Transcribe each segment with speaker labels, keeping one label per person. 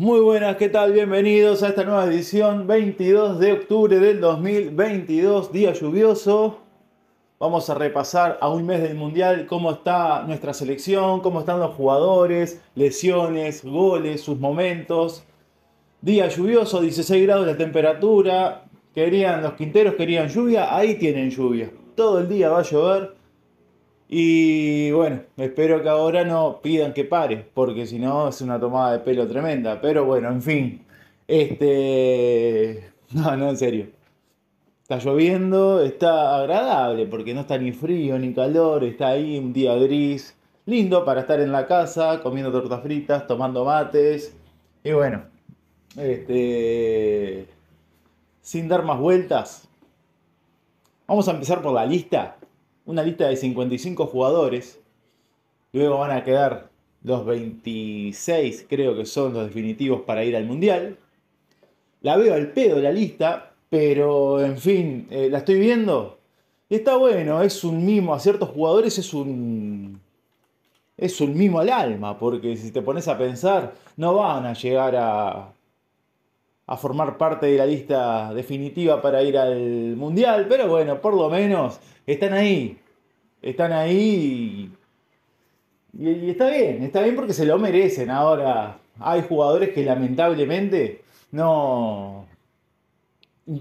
Speaker 1: Muy buenas, ¿qué tal? Bienvenidos a esta nueva edición, 22 de octubre del 2022, día lluvioso. Vamos a repasar a un mes del Mundial cómo está nuestra selección, cómo están los jugadores, lesiones, goles, sus momentos. Día lluvioso, 16 grados de temperatura. Querían, los quinteros querían lluvia, ahí tienen lluvia. Todo el día va a llover. Y bueno, espero que ahora no pidan que pare, porque si no es una tomada de pelo tremenda. Pero bueno, en fin. Este. No, no, en serio. Está lloviendo, está agradable, porque no está ni frío ni calor, está ahí un día gris. Lindo para estar en la casa, comiendo tortas fritas, tomando mates. Y bueno, este. Sin dar más vueltas, vamos a empezar por la lista una lista de 55 jugadores. Luego van a quedar los 26, creo que son los definitivos para ir al Mundial. La veo al pedo la lista, pero en fin, eh, la estoy viendo. Está bueno, es un mimo a ciertos jugadores, es un es un mimo al alma, porque si te pones a pensar, no van a llegar a, a formar parte de la lista definitiva para ir al Mundial, pero bueno, por lo menos están ahí. Están ahí y, está bien, está bien porque se lo merecen. Ahora hay jugadores que lamentablemente no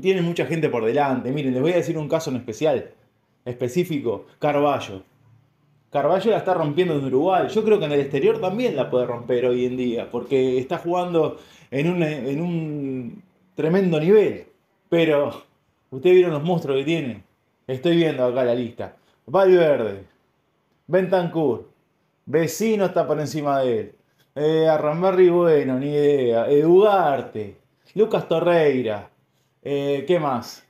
Speaker 1: tienen mucha gente por delante. Miren, les voy a decir un caso en especial, específico, Carballo. Carballo la está rompiendo en Uruguay. Yo creo que en el exterior también la puede romper hoy en día, porque está jugando en un, tremendo nivel. Pero ustedes vieron los monstruos que tiene. Estoy viendo acá la lista. Valverde, Bentancur, Vecino está por encima de él. Eh, bueno, ni idea. Edugarte, eh, Lucas Torreira, eh, ¿qué más?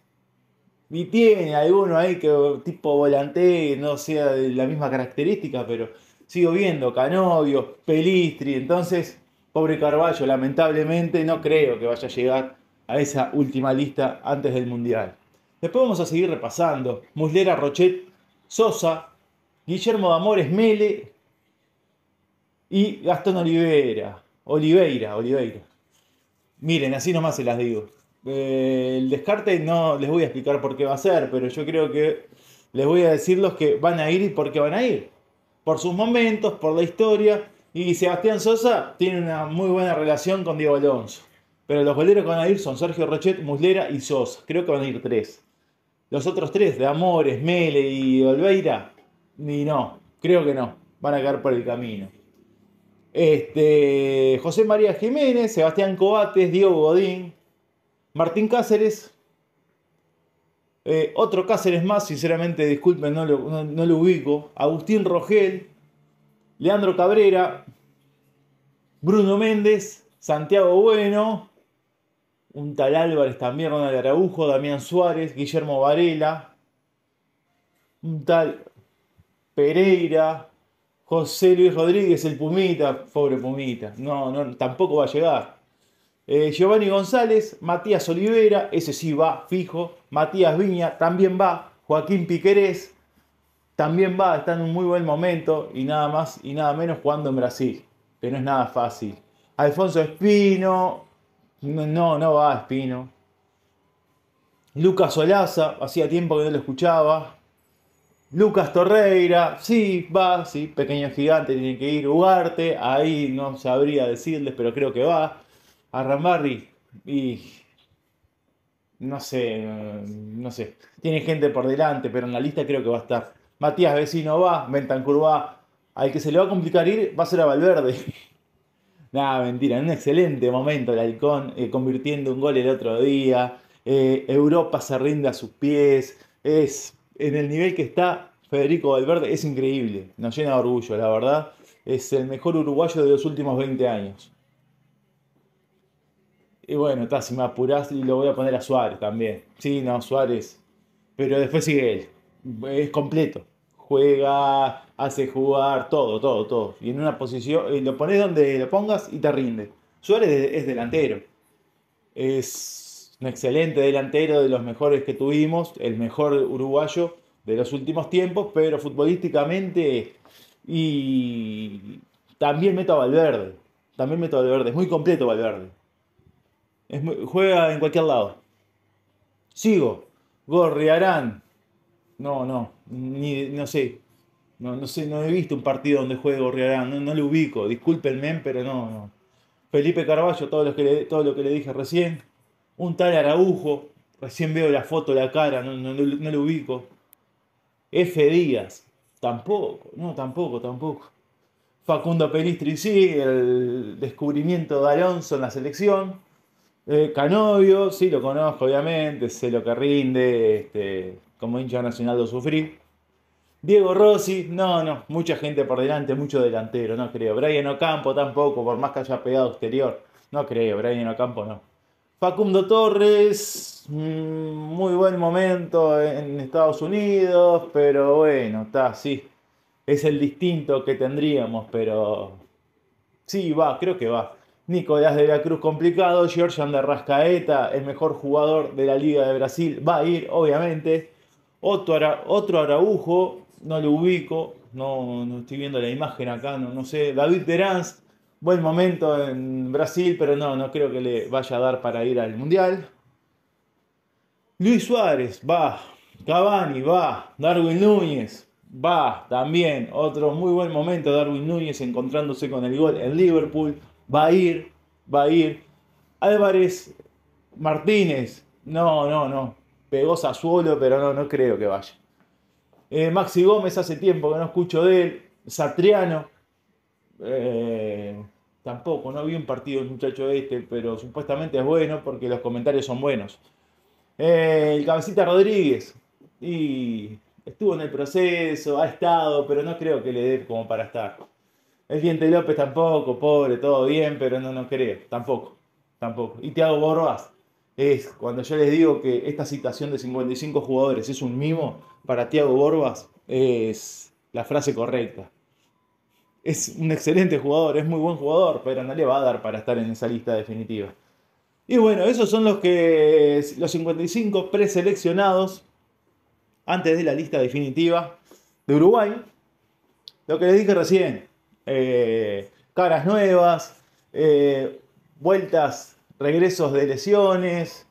Speaker 1: Y tiene alguno ahí que tipo volante, no sea de la misma característica, pero sigo viendo, Canovio, Pelistri, entonces Pobre Carballo, lamentablemente no creo que vaya a llegar a esa última lista antes del Mundial. Después vamos a seguir repasando. Muslera, Rochet, Sosa, Guillermo Amores, Mele y Gastón Oliveira. Oliveira, Oliveira. Miren, así nomás se las digo. Eh, el descarte no les voy a explicar por qué va a ser, pero yo creo que les voy a decir los que van a ir y por qué van a ir. Por sus momentos, por la historia y Sebastián Sosa tiene una muy buena relación con Diego Alonso. Pero los boleros que van a ir son Sergio Rochet, Muslera y Sosa. Creo que van a ir tres. Los otros tres, de Amores, Mele y Olveira, Ni no, creo que no. Van a caer por el camino. Este, José María Jiménez, Sebastián Cobates, Diego Godín, Martín Cáceres. Eh, otro Cáceres más, sinceramente, disculpen, no lo, no lo ubico. Agustín Rogel, Leandro Cabrera, Bruno Méndez, Santiago Bueno, un tal Álvarez también, Ronald Araujo, Damián Suárez, Guillermo Varela, un tal Pereira, José Luis Rodríguez, el Pumita, pobre Pumita, no, no, tampoco va a llegar. Eh, Giovanni González, Matías Olivera, ese sí va, fijo, Matías Viña también va, Joaquín Piquerés, también va, está en un muy buen momento y nada más y nada menos jugando en Brasil, que no es nada fácil. Alfonso Espino, no, no va Espino. Lucas Olaza, hacía tiempo que no lo escuchaba. Lucas Torreira, sí, va, sí, pequeño gigante, tiene que ir. Ugarte, ahí no sabría decirles, pero creo que va. Arrambarri, y no sé, no sé. Tiene gente por delante, pero en la lista creo que va a estar. Matías Vecino va, Bentancur va. Al que se le va a complicar ir va a ser a Valverde. Nada, mentira, en un excelente momento el halcón, eh, convirtiendo un gol el otro día. Eh, Europa se rinde a sus pies. Es en el nivel que está Federico Valverde, es increíble. Nos llena de orgullo, la verdad. Es el mejor uruguayo de los últimos 20 años. Y bueno, está, si me apurás, lo voy a poner a Suárez también. Sí, no, Suárez. Pero después sigue él es completo. Juega, hace jugar, todo, todo, todo. Y en una posición, y eh, lo pones donde lo pongas y te rinde. Suárez es delantero. Es un excelente delantero de los mejores que tuvimos, el mejor uruguayo de los últimos tiempos, pero futbolísticamente y también meto a Valverde. También meto a Valverde. Es muy completo Valverde. juega en cualquier lado. Sigo. Gorriarán, no, no, ni, no sé. No, sé, no he visto un partido donde juegue Gorriarán, no, lo ubico, discúlpenme, pero no, no. Felipe Carballo, todo lo que le, todo lo que le dije recién. Un tal Araujo, recién veo la foto, la cara, no, lo ubico. F. Díaz, tampoco, no, tampoco, tampoco. Facundo Pelistri, sí, el descubrimiento de Alonso en la selección. Eh, Canovio, sí, lo conozco, obviamente, sé lo que rinde, este, como hincha nacional lo sufrí. Diego Rossi, no, no, mucha gente por delante, mucho delantero, no creo. Brian Ocampo tampoco, por más que haya pegado exterior, no creo, Brian Ocampo no. Facundo Torres, mm, muy buen momento en Estados Unidos, pero bueno, está así. Es el distinto que tendríamos, pero sí, va, creo que va. Nicolás de la Cruz complicado, Georgian de Rascaeta, el mejor jugador de la Liga de Brasil, va a ir, obviamente. Otro, otro Araujo, no lo ubico, no, estoy viendo la imagen acá, no, no sé. David Terán, buen momento en Brasil, pero no, no creo que le vaya a dar para ir al Mundial. Luis Suárez, va. Cavani, va. Darwin Núñez, va. También, otro muy buen momento. Darwin Núñez encontrándose con el gol en Liverpool. Va a ir, va a ir. Álvarez Martínez, no, no, no pegó Sassuolo, pero no, no creo que vaya. Eh, Maxi Gómez hace tiempo que no escucho de él. Satriano. Eh, tampoco, no vi un partido el muchacho este, pero supuestamente es bueno porque los comentarios son buenos. Eh, el cabecita Rodríguez. Y estuvo en el proceso, ha estado, pero no creo que le dé como para estar. El diente López tampoco, pobre, todo bien, pero no, no creo, tampoco, tampoco. Y Thiago Borbás es cuando yo les digo que esta citación de 55 jugadores es un mimo para Tiago Borbas, es la frase correcta. Es un excelente jugador, es muy buen jugador, pero no le va a dar para estar en esa lista definitiva. Y bueno, esos son los que los 55 preseleccionados antes de la lista definitiva de Uruguay. Lo que les dije recién, eh, caras nuevas, eh, vueltas regresos de lesiones,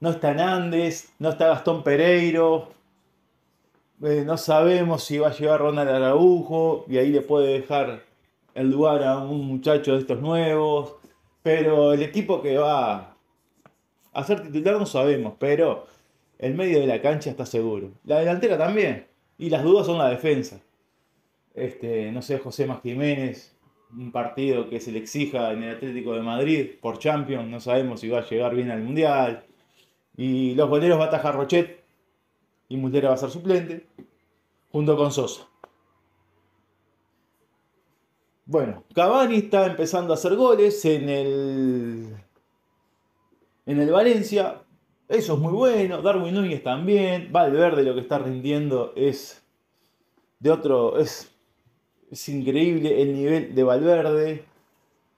Speaker 1: no está Nández, no está Gastón Pereiro, eh, no sabemos si va a llevar Ronald Araujo y ahí le puede dejar el lugar a un muchacho de estos nuevos, pero el equipo que va a ser titular no sabemos, pero el medio de la cancha está seguro. La delantera también, y las dudas son la defensa. Este, no sé, José Más Jiménez, un partido que se le exija en el Atlético de Madrid por Champions, no sabemos si va a llegar bien al Mundial. Y los goleros va a atajar Rochet y Muldera va a ser suplente, junto con Sosa. Bueno, Cavani está empezando a hacer goles en el, en el Valencia. Eso es muy bueno. Darwin Núñez también. Valverde lo que está rindiendo es de otro. es es increíble el nivel de Valverde.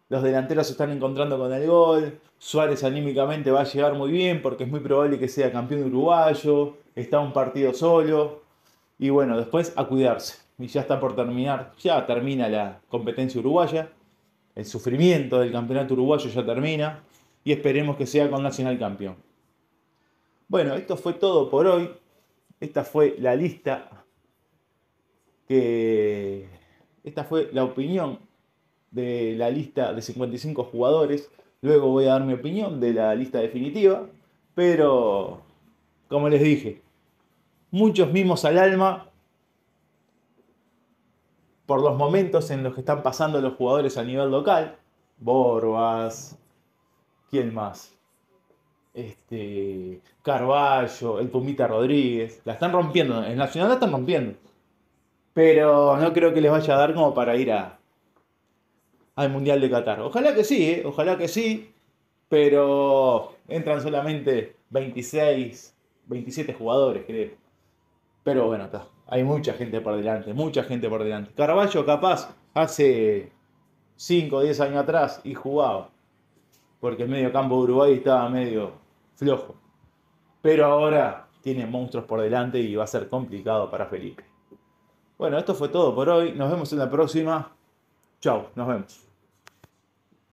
Speaker 1: Los delanteros se están encontrando con el gol. Suárez anímicamente va a llegar muy bien porque es muy probable que sea campeón uruguayo. Está un partido solo. Y bueno, después a cuidarse. Y ya está por terminar. Ya termina la competencia uruguaya. El sufrimiento del campeonato uruguayo ya termina. Y esperemos que sea con Nacional campeón. Bueno, esto fue todo por hoy. Esta fue la lista que esta fue la opinión de la lista de 55 jugadores. Luego voy a dar mi opinión de la lista definitiva. Pero, como les dije, muchos mimos al alma por los momentos en los que están pasando los jugadores a nivel local. Borbas, ¿quién más? Este, Carballo, el Pumita Rodríguez. La están rompiendo. En la Nacional la están rompiendo. Pero no creo que les vaya a dar como para ir a, al Mundial de Qatar. Ojalá que sí, eh, ojalá que sí. Pero entran solamente 26, 27 jugadores, creo. Pero bueno, está. Hay mucha gente por delante, mucha gente por delante. Carballo capaz hace 5 o 10 años atrás y jugaba. Porque el medio campo de Uruguay estaba medio flojo. Pero ahora tiene monstruos por delante y va a ser complicado para Felipe. Bueno, esto fue todo por hoy. Nos vemos en la próxima. Chao, nos vemos.